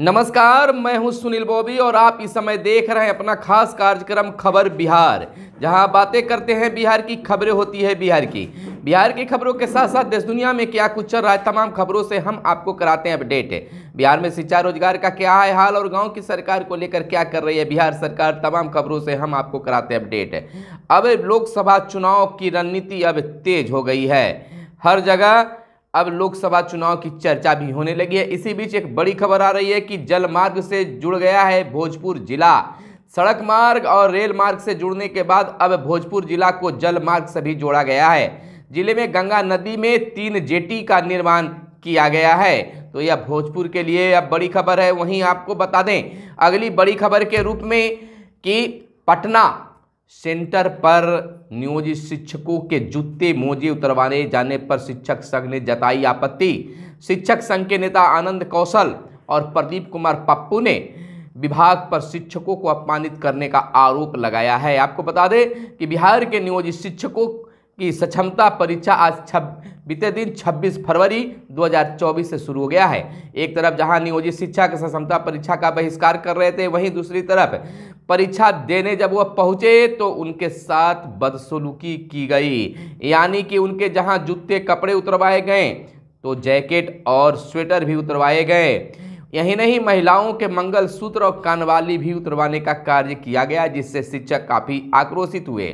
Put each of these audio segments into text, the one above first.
नमस्कार मैं हूं सुनील बॉबी और आप इस समय देख रहे हैं अपना खास कार्यक्रम खबर बिहार जहां बातें करते हैं बिहार की खबरें होती है बिहार की बिहार की खबरों के साथ साथ देश दुनिया में क्या कुछ चल रहा है तमाम खबरों से हम आपको कराते हैं अपडेट बिहार में शिक्षा रोजगार का क्या है हाल और गांव की सरकार को लेकर क्या कर रही है बिहार सरकार तमाम खबरों से हम आपको कराते हैं अपडेट अब लोकसभा चुनाव की रणनीति अब तेज हो गई है हर जगह अब लोकसभा चुनाव की चर्चा भी होने लगी है इसी बीच एक बड़ी खबर आ रही है कि जल मार्ग से जुड़ गया है भोजपुर जिला सड़क मार्ग और रेल मार्ग से जुड़ने के बाद अब भोजपुर जिला को जल मार्ग से भी जोड़ा गया है जिले में गंगा नदी में तीन जेटी का निर्माण किया गया है तो यह भोजपुर के लिए अब बड़ी खबर है वहीं आपको बता दें अगली बड़ी खबर के रूप में कि पटना सेंटर पर नियोजित शिक्षकों के जूते मोजे उतरवाने जाने पर शिक्षक संघ ने जताई आपत्ति शिक्षक संघ के नेता आनंद कौशल और प्रदीप कुमार पप्पू ने विभाग पर शिक्षकों को अपमानित करने का आरोप लगाया है आपको बता दें कि बिहार के नियोजित शिक्षकों की सक्षमता परीक्षा आज छब बीते दिन 26 फरवरी 2024 से शुरू हो गया है एक तरफ जहां नियोजित शिक्षा के सक्षमता परीक्षा का बहिष्कार कर रहे थे वहीं दूसरी तरफ परीक्षा देने जब वह पहुँचे तो उनके साथ बदसलूकी की गई यानी कि उनके जहाँ जूते कपड़े उतरवाए गए तो जैकेट और स्वेटर भी उतरवाए गए यही नहीं महिलाओं के मंगल सूत्र और कानवाली भी उतरवाने का कार्य किया गया जिससे शिक्षक काफ़ी आक्रोशित हुए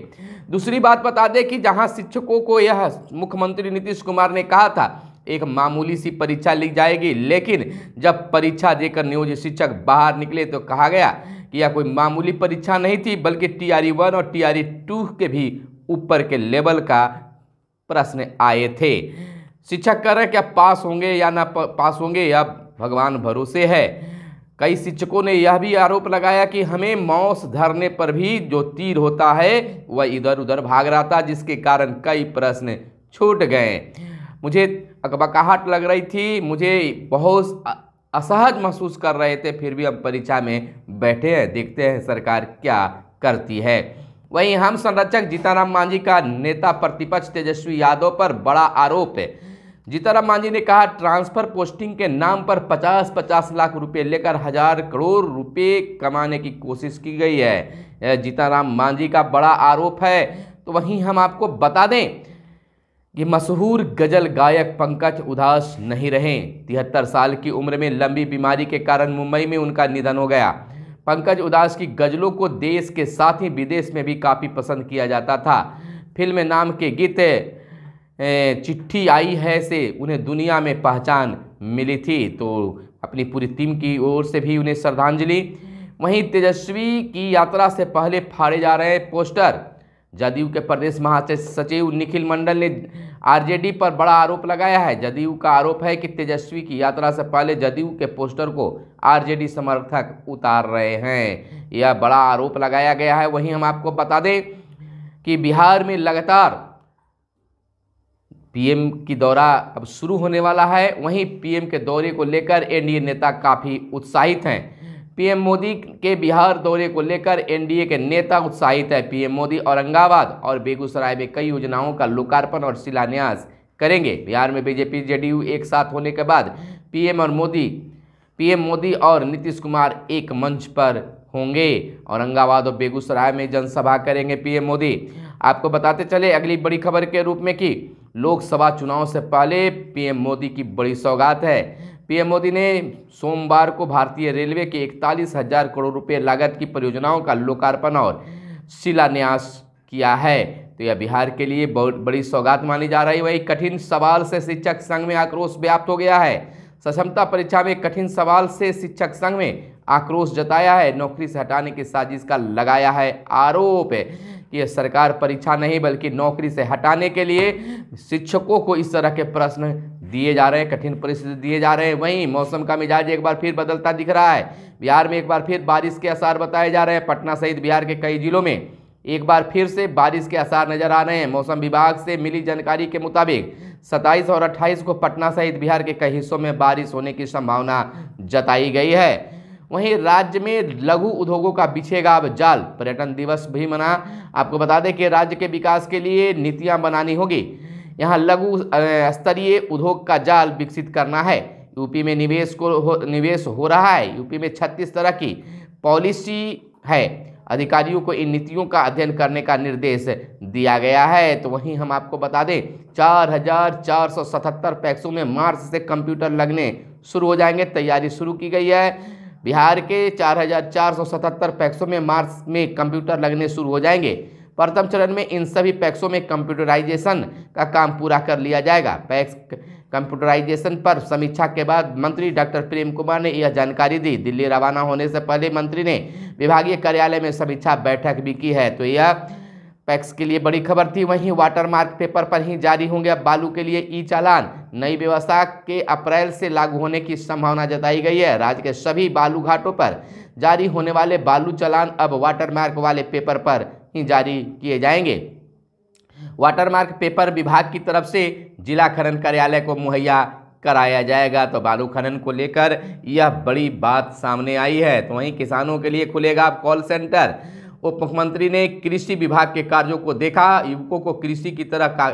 दूसरी बात बता दें कि जहां शिक्षकों को यह मुख्यमंत्री नीतीश कुमार ने कहा था एक मामूली सी परीक्षा ली जाएगी लेकिन जब परीक्षा देकर नियोजित शिक्षक बाहर निकले तो कहा गया कि यह कोई मामूली परीक्षा नहीं थी बल्कि टी आर वन और टी आर टू के भी ऊपर के लेवल का प्रश्न आए थे शिक्षक कह रहे क्या पास होंगे या ना पास होंगे या भगवान भरोसे है कई शिक्षकों ने यह भी आरोप लगाया कि हमें मौस धरने पर भी जो तीर होता है वह इधर उधर भाग रहा था जिसके कारण कई प्रश्न छूट गए मुझे अकबकाहट लग रही थी मुझे बहुत असहज महसूस कर रहे थे फिर भी हम परीक्षा में बैठे हैं देखते हैं सरकार क्या करती है वहीं हम संरक्षक जीताराम मांझी का नेता प्रतिपक्ष तेजस्वी यादव पर बड़ा आरोप है जीताराम मांझी ने कहा ट्रांसफर पोस्टिंग के नाम पर 50-50 लाख रुपए लेकर हजार करोड़ रुपए कमाने की कोशिश की गई है जीताराम मांझी का बड़ा आरोप है तो वहीं हम आपको बता दें ये मशहूर गज़ल गायक पंकज उदास नहीं रहे तिहत्तर साल की उम्र में लंबी बीमारी के कारण मुंबई में उनका निधन हो गया पंकज उदास की गज़लों को देश के साथ ही विदेश में भी काफ़ी पसंद किया जाता था फिल्म नाम के गीत चिट्ठी आई है से उन्हें दुनिया में पहचान मिली थी तो अपनी पूरी टीम की ओर से भी उन्हें श्रद्धांजलि वहीं तेजस्वी की यात्रा से पहले फाड़े जा रहे पोस्टर जदयू के प्रदेश महासचिव सचिव निखिल मंडल ने आरजेडी पर बड़ा आरोप लगाया है जदयू का आरोप है कि तेजस्वी की यात्रा से पहले जदयू के पोस्टर को आरजेडी समर्थक उतार रहे हैं यह बड़ा आरोप लगाया गया है वहीं हम आपको बता दें कि बिहार में लगातार पीएम की दौरा अब शुरू होने वाला है वहीं पीएम के दौरे को लेकर एनडीए नेता काफ़ी उत्साहित हैं पीएम मोदी के बिहार दौरे को लेकर एनडीए के नेता उत्साहित है पीएम मोदी औरंगाबाद और बेगूसराय में कई योजनाओं का लोकार्पण और शिलान्यास करेंगे बिहार में बीजेपी जेडीयू एक साथ होने के बाद पीएम और मोदी पीएम मोदी और नीतीश कुमार एक मंच पर होंगे औरंगाबाद और बेगूसराय में जनसभा करेंगे पीएम मोदी आपको बताते चले अगली बड़ी खबर के रूप में कि लोकसभा चुनाव से पहले पीएम मोदी की बड़ी सौगात है पीएम मोदी ने सोमवार को भारतीय रेलवे के इकतालीस हजार करोड़ रुपये लागत की परियोजनाओं का लोकार्पण और शिलान्यास किया है तो यह बिहार के लिए बहुत बड़ी सौगात मानी जा रही है वही कठिन सवाल से शिक्षक संघ में आक्रोश व्याप्त हो गया है सक्षमता परीक्षा में कठिन सवाल से शिक्षक संघ में आक्रोश जताया है नौकरी से हटाने की साजिश का लगाया है आरोप है कि यह सरकार परीक्षा नहीं बल्कि नौकरी से हटाने के लिए शिक्षकों को इस तरह के प्रश्न दिए जा रहे हैं कठिन परिस्थिति दिए जा रहे हैं वहीं मौसम का मिजाज एक बार फिर बदलता दिख रहा है बिहार में एक बार फिर बारिश के आसार बताए जा रहे हैं पटना सहित बिहार के कई जिलों में एक बार फिर से बारिश के आसार नजर आ रहे हैं मौसम विभाग से मिली जानकारी के मुताबिक 27 और 28 को पटना सहित बिहार के कई हिस्सों में बारिश होने की संभावना जताई गई है वहीं राज्य में लघु उद्योगों का बिछेगा अब जाल पर्यटन दिवस भी मना आपको बता दें कि राज्य के विकास के लिए नीतियां बनानी होगी यहाँ लघु स्तरीय उद्योग का जाल विकसित करना है यूपी में निवेश को हो, निवेश हो रहा है यूपी में छत्तीस तरह की पॉलिसी है अधिकारियों को इन नीतियों का अध्ययन करने का निर्देश दिया गया है तो वहीं हम आपको बता दें चार हजार चार सौ सतहत्तर पैक्सों में मार्च से कंप्यूटर लगने शुरू हो जाएंगे तैयारी शुरू की गई है बिहार के चार हजार चार सौ सतहत्तर पैक्सों में मार्च में कंप्यूटर लगने शुरू हो जाएंगे प्रथम चरण में इन सभी पैक्सों में कंप्यूटराइजेशन का काम पूरा कर लिया जाएगा पैक्स कंप्यूटराइजेशन पर समीक्षा के बाद मंत्री डॉक्टर प्रेम कुमार ने यह जानकारी दी दिल्ली रवाना होने से पहले मंत्री ने विभागीय कार्यालय में समीक्षा बैठक भी की है तो यह पैक्स के लिए बड़ी खबर थी वहीं वाटरमार्क पेपर पर ही जारी होंगे अब बालू के लिए ई चालान नई व्यवस्था के अप्रैल से लागू होने की संभावना जताई गई है राज्य के सभी बालू घाटों पर जारी होने वाले बालू चालान अब वाटरमार्क वाले पेपर पर ही जारी किए जाएंगे वाटरमार्क पेपर विभाग की तरफ से जिला खनन कार्यालय को मुहैया कराया जाएगा तो बालू खनन को लेकर यह बड़ी बात सामने आई है तो वहीं किसानों के लिए खुलेगा कॉल सेंटर उप मुख्यमंत्री ने कृषि विभाग के कार्यों को देखा युवकों को कृषि की तरफ का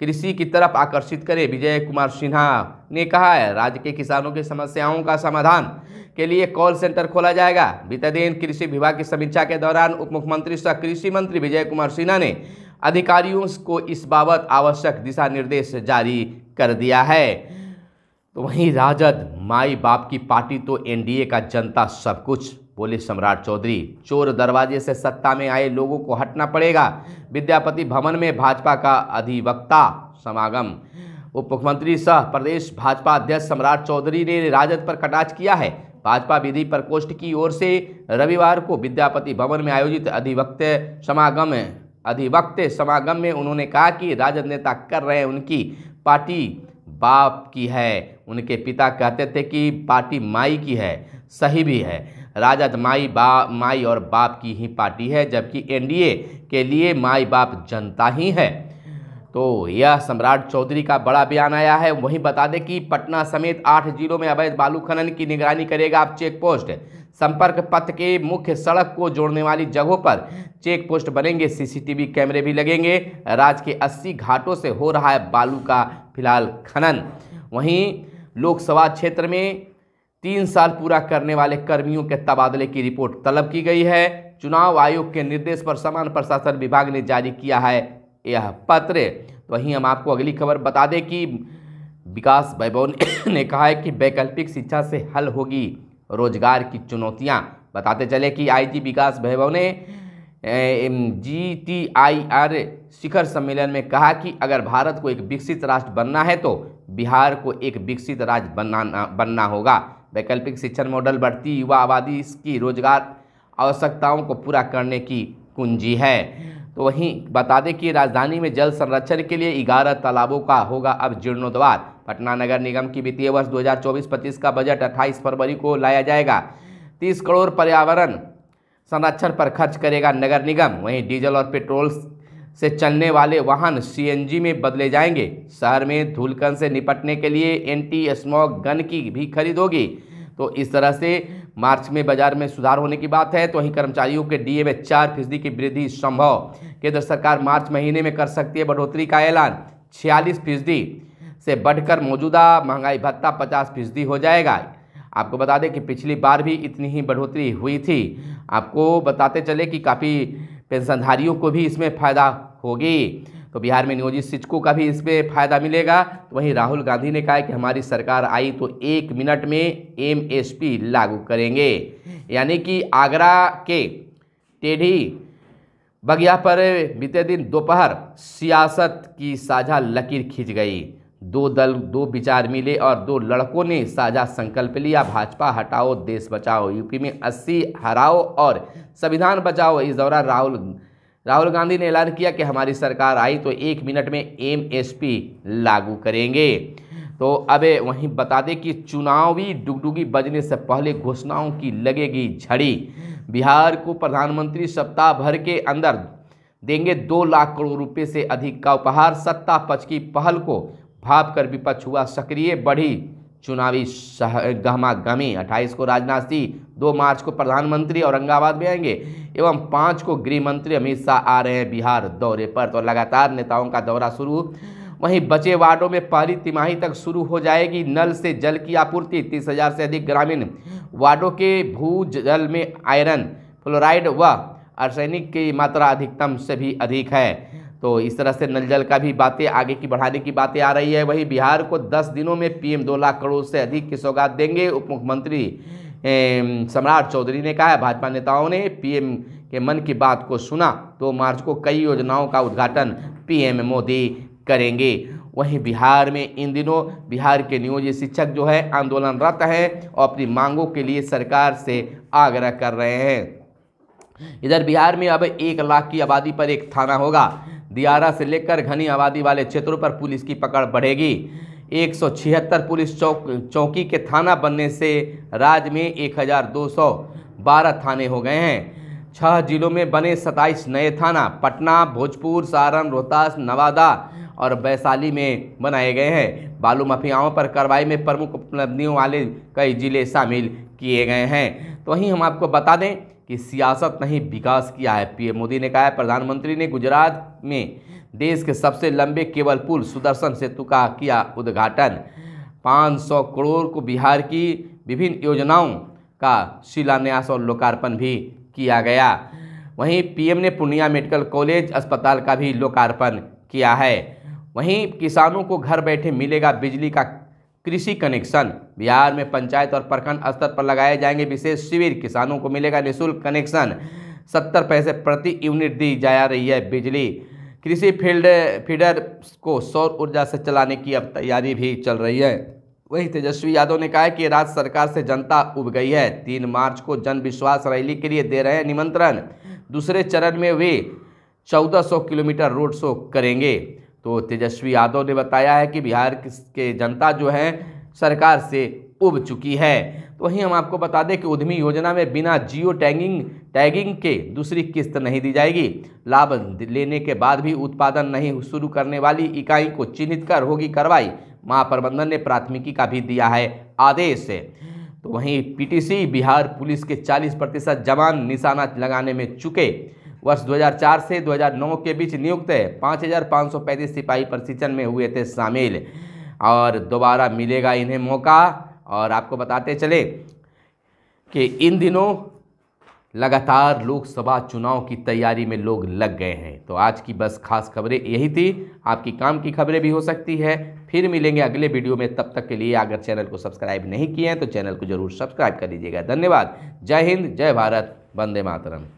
कृषि की तरफ आकर्षित करें विजय कुमार सिन्हा ने कहा है राज्य के किसानों की समस्याओं का समाधान के लिए कॉल सेंटर खोला जाएगा बीते दिन कृषि विभाग की समीक्षा के दौरान उप मुख्यमंत्री सह कृषि मंत्री विजय कुमार सिन्हा ने अधिकारियों को इस बाबत आवश्यक दिशा निर्देश जारी कर दिया है तो वहीं राजद माई बाप की पार्टी तो एनडीए का जनता सब कुछ बोले सम्राट चौधरी चोर दरवाजे से सत्ता में आए लोगों को हटना पड़ेगा विद्यापति भवन में भाजपा का अधिवक्ता समागम उप मुख्यमंत्री सह प्रदेश भाजपा अध्यक्ष सम्राट चौधरी ने राजद पर कटाक्ष किया है भाजपा विधि प्रकोष्ठ की ओर से रविवार को विद्यापति भवन में आयोजित अधिवक्त समागम अधिवक्त समागम में उन्होंने कहा कि राजद नेता कर रहे हैं उनकी पार्टी बाप की है उनके पिता कहते थे कि पार्टी माई की है सही भी है राजद माई बा माई और बाप की ही पार्टी है जबकि एनडीए के लिए माई बाप जनता ही है तो यह सम्राट चौधरी का बड़ा बयान आया है वहीं बता दें कि पटना समेत आठ जिलों में अवैध बालू खनन की निगरानी करेगा अब चेक पोस्ट संपर्क पथ के मुख्य सड़क को जोड़ने वाली जगहों पर चेक पोस्ट बनेंगे सीसीटीवी कैमरे भी लगेंगे राज्य के 80 घाटों से हो रहा है बालू का फिलहाल खनन वहीं लोकसभा क्षेत्र में तीन साल पूरा करने वाले कर्मियों के तबादले की रिपोर्ट तलब की गई है चुनाव आयोग के निर्देश पर समान प्रशासन विभाग ने जारी किया है यह पत्र तो वहीं हम आपको अगली खबर बता दें कि विकास वैभव ने कहा है कि वैकल्पिक शिक्षा से हल होगी रोजगार की चुनौतियां बताते चले कि आईजी विकास वैभव ने जी टी आई आर शिखर सम्मेलन में कहा कि अगर भारत को एक विकसित राष्ट्र बनना है तो बिहार को एक विकसित राज्य बनाना बनना होगा वैकल्पिक शिक्षण मॉडल बढ़ती युवा आबादी की रोजगार आवश्यकताओं को पूरा करने की कुंजी है तो वहीं बता दें कि राजधानी में जल संरक्षण के लिए ग्यारह तालाबों का होगा अब जीर्णोद्वार पटना नगर निगम की वित्तीय वर्ष 2024-25 का बजट 28 फरवरी को लाया जाएगा 30 करोड़ पर्यावरण संरक्षण पर खर्च करेगा नगर निगम वहीं डीजल और पेट्रोल से चलने वाले वाहन सीएनजी में बदले जाएंगे शहर में धूलकन से निपटने के लिए एंटी स्मोक गन की भी खरीद होगी तो इस तरह से मार्च में बाजार में सुधार होने की बात है तो वहीं कर्मचारियों के डीए में चार फीसदी की वृद्धि संभव केंद्र सरकार मार्च महीने में कर सकती है बढ़ोतरी का ऐलान छियालीस फीसदी से बढ़कर मौजूदा महंगाई भत्ता पचास फीसदी हो जाएगा आपको बता दें कि पिछली बार भी इतनी ही बढ़ोतरी हुई थी आपको बताते चले कि काफ़ी पेंशनधारियों को भी इसमें फ़ायदा होगी तो बिहार में नियोजित शिक्षकों का भी इसमें फायदा मिलेगा तो वहीं राहुल गांधी ने कहा कि हमारी सरकार आई तो एक मिनट में एमएसपी लागू करेंगे यानी कि आगरा के टेढ़ी बगिया पर बीते दिन दोपहर सियासत की साझा लकीर खींच गई दो दल दो विचार मिले और दो लड़कों ने साझा संकल्प लिया भाजपा हटाओ देश बचाओ यूपी में अस्सी हराओ और संविधान बचाओ इस दौरान राहुल राहुल गांधी ने ऐलान किया कि हमारी सरकार आई तो एक मिनट में एम लागू करेंगे तो अब वहीं बता दें कि चुनावी डुगडुगी बजने से पहले घोषणाओं की लगेगी झड़ी बिहार को प्रधानमंत्री सप्ताह भर के अंदर देंगे दो लाख करोड़ रुपए से अधिक का उपहार सत्ता पक्ष की पहल को भाप कर विपक्ष हुआ सक्रिय बढ़ी चुनावी गहमा गमी अट्ठाईस को राजनाथ सिंह दो मार्च को प्रधानमंत्री औरंगाबाद में आएंगे एवं पाँच को गृह मंत्री अमित शाह आ रहे हैं बिहार दौरे पर तो लगातार नेताओं का दौरा शुरू वहीं बचे वार्डों में पहली तिमाही तक शुरू हो जाएगी नल से जल की आपूर्ति तीस हजार से अधिक ग्रामीण वार्डों के भू जल में आयरन फ्लोराइड व अर्सैनिक की मात्रा अधिकतम से भी अधिक है तो इस तरह से नल जल का भी बातें आगे की बढ़ाने की बातें आ रही है वहीं बिहार को 10 दिनों में पीएम 2 लाख करोड़ से अधिक की सौगात देंगे उप मुख्यमंत्री सम्राट चौधरी ने कहा है भाजपा नेताओं ने पीएम के मन की बात को सुना दो मार्च को कई योजनाओं का उद्घाटन पीएम मोदी करेंगे वहीं बिहार में इन दिनों बिहार के नियोजित शिक्षक जो है आंदोलनरत हैं और अपनी मांगों के लिए सरकार से आग्रह कर रहे हैं इधर बिहार में अब एक लाख की आबादी पर एक थाना होगा दियारा से लेकर घनी आबादी वाले क्षेत्रों पर पुलिस की पकड़ बढ़ेगी एक पुलिस चौक चौकी के थाना बनने से राज्य में 1212 थाने हो गए हैं छह जिलों में बने 27 नए थाना पटना भोजपुर सारण रोहतास नवादा और वैशाली में बनाए गए हैं बालू माफियाओं पर कार्रवाई में प्रमुख उपलब्धियों वाले कई जिले शामिल किए गए हैं तो वहीं हम आपको बता दें कि सियासत नहीं विकास किया है पीएम मोदी ने कहा है प्रधानमंत्री ने गुजरात में देश के सबसे लंबे केबल पुल सुदर्शन सेतु का किया उद्घाटन 500 करोड़ को बिहार की विभिन्न योजनाओं का शिलान्यास और लोकार्पण भी किया गया वहीं पीएम ने पूर्णिया मेडिकल कॉलेज अस्पताल का भी लोकार्पण किया है वहीं किसानों को घर बैठे मिलेगा बिजली का कृषि कनेक्शन बिहार में पंचायत और प्रखंड स्तर पर लगाए जाएंगे विशेष शिविर किसानों को मिलेगा निःशुल्क कनेक्शन सत्तर पैसे प्रति यूनिट दी जा रही है बिजली कृषि फील्ड फीडर को सौर ऊर्जा से चलाने की अब तैयारी भी चल रही है वहीं तेजस्वी यादव ने कहा है कि राज्य सरकार से जनता उब गई है तीन मार्च को जन विश्वास रैली के लिए दे रहे हैं निमंत्रण दूसरे चरण में वे 1400 किलोमीटर रोड शो करेंगे तो तेजस्वी यादव ने बताया है कि बिहार के जनता जो है सरकार से उब चुकी है तो वहीं हम आपको बता दें कि उद्यमी योजना में बिना जियो टैगिंग टैगिंग के दूसरी किस्त नहीं दी जाएगी लाभ लेने के बाद भी उत्पादन नहीं शुरू करने वाली इकाई को चिन्हित कर होगी कार्रवाई महाप्रबंधन ने प्राथमिकी का भी दिया है आदेश तो वहीं पीटीसी बिहार पुलिस के 40 प्रतिशत जवान निशाना लगाने में चुके वर्ष 2004 से 2009 के बीच नियुक्त है पाँच सिपाही प्रशिक्षण में हुए थे शामिल और दोबारा मिलेगा इन्हें मौका और आपको बताते चले कि इन दिनों लगातार लोकसभा चुनाव की तैयारी में लोग लग गए हैं तो आज की बस खास खबरें यही थी आपकी काम की खबरें भी हो सकती है फिर मिलेंगे अगले वीडियो में तब तक के लिए अगर चैनल को सब्सक्राइब नहीं किए हैं तो चैनल को जरूर सब्सक्राइब कर लीजिएगा धन्यवाद जय हिंद जय भारत वंदे मातरम